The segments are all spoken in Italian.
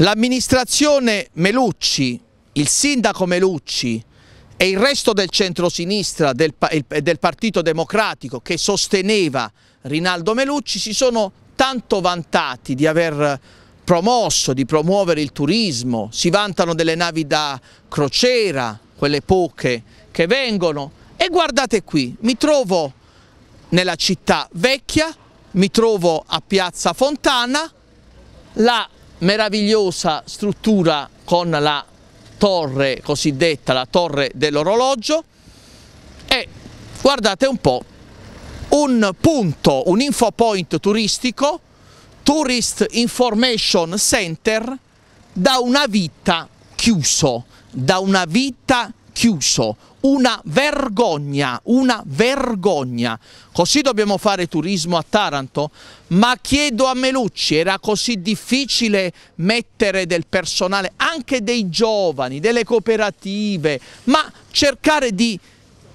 L'amministrazione Melucci, il sindaco Melucci e il resto del centrosinistra del, del Partito Democratico che sosteneva Rinaldo Melucci si sono tanto vantati di aver promosso, di promuovere il turismo, si vantano delle navi da crociera, quelle poche che vengono e guardate qui, mi trovo nella città vecchia, mi trovo a Piazza Fontana, la meravigliosa struttura con la torre cosiddetta, la torre dell'orologio e guardate un po', un punto, un info point turistico, Tourist Information Center, da una vita chiuso, da una vita chiusa chiuso. Una vergogna, una vergogna. Così dobbiamo fare turismo a Taranto? Ma chiedo a Melucci, era così difficile mettere del personale, anche dei giovani, delle cooperative, ma cercare di,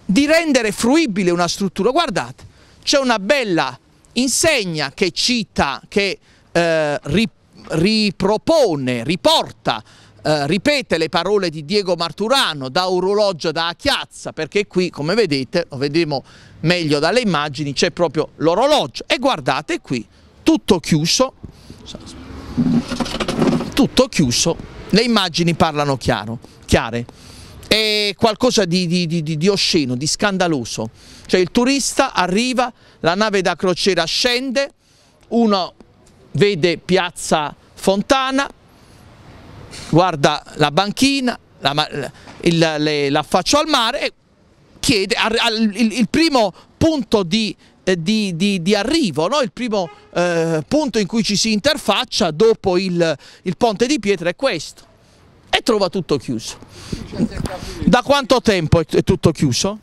di rendere fruibile una struttura. Guardate, c'è una bella insegna che cita, che eh, ripropone, riporta eh, ripete le parole di Diego Marturano da Urologio da Chiazza, perché qui come vedete, lo vedremo meglio dalle immagini, c'è proprio l'orologio e guardate qui, tutto chiuso, tutto chiuso, le immagini parlano chiaro, chiare. È qualcosa di, di, di, di osceno, di scandaloso. Cioè il turista arriva, la nave da crociera scende, uno vede piazza Fontana, guarda la banchina, l'affaccio la, al mare e chiede al, al, il, il, primo punto di, eh, di, di, di arrivo, no? il primo eh, punto in cui ci si interfaccia dopo il, il ponte di pietra è questo e trova tutto chiuso. Da quanto tempo è tutto chiuso?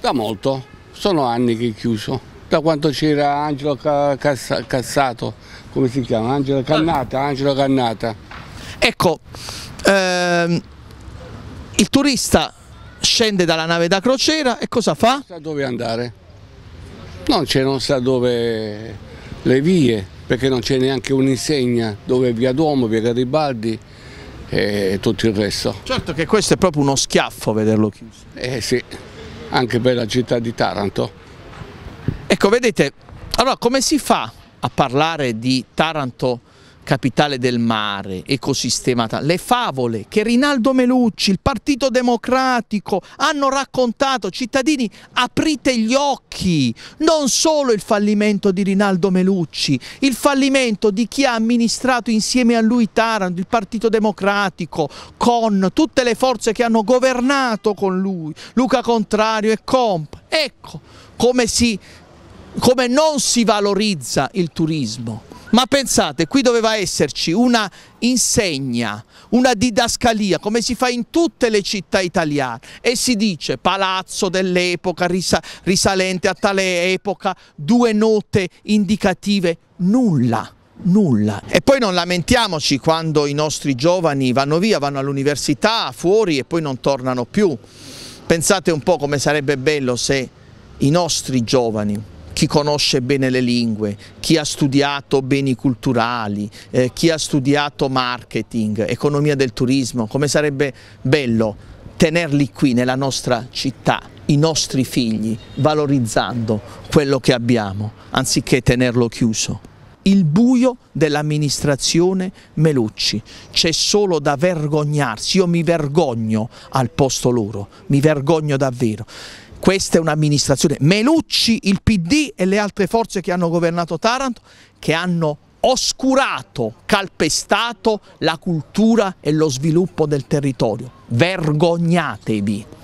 Da molto, sono anni che è chiuso da quando c'era Angelo Cassato, come si chiama? Angelo Cannata, Angelo Cannata. Ecco, ehm, il turista scende dalla nave da crociera e cosa fa? Non sa dove andare, non, non sa dove le vie, perché non c'è neanche un'insegna dove via Duomo, via Garibaldi e tutto il resto. Certo che questo è proprio uno schiaffo vederlo chiuso. Eh sì, anche per la città di Taranto. Ecco, vedete, allora come si fa a parlare di Taranto capitale del mare, ecosistema, le favole che Rinaldo Melucci, il Partito Democratico hanno raccontato, cittadini aprite gli occhi, non solo il fallimento di Rinaldo Melucci, il fallimento di chi ha amministrato insieme a lui Taranto, il Partito Democratico, con tutte le forze che hanno governato con lui, Luca Contrario e Comp. Ecco come si come non si valorizza il turismo. Ma pensate, qui doveva esserci una insegna, una didascalia, come si fa in tutte le città italiane e si dice palazzo dell'epoca, risalente a tale epoca, due note indicative, nulla nulla. E poi non lamentiamoci quando i nostri giovani vanno via, vanno all'università, fuori e poi non tornano più. Pensate un po' come sarebbe bello se i nostri giovani chi conosce bene le lingue, chi ha studiato beni culturali, eh, chi ha studiato marketing, economia del turismo, come sarebbe bello tenerli qui nella nostra città, i nostri figli, valorizzando quello che abbiamo, anziché tenerlo chiuso il buio dell'amministrazione Melucci. C'è solo da vergognarsi, io mi vergogno al posto loro, mi vergogno davvero. Questa è un'amministrazione. Melucci, il PD e le altre forze che hanno governato Taranto che hanno oscurato, calpestato la cultura e lo sviluppo del territorio. Vergognatevi!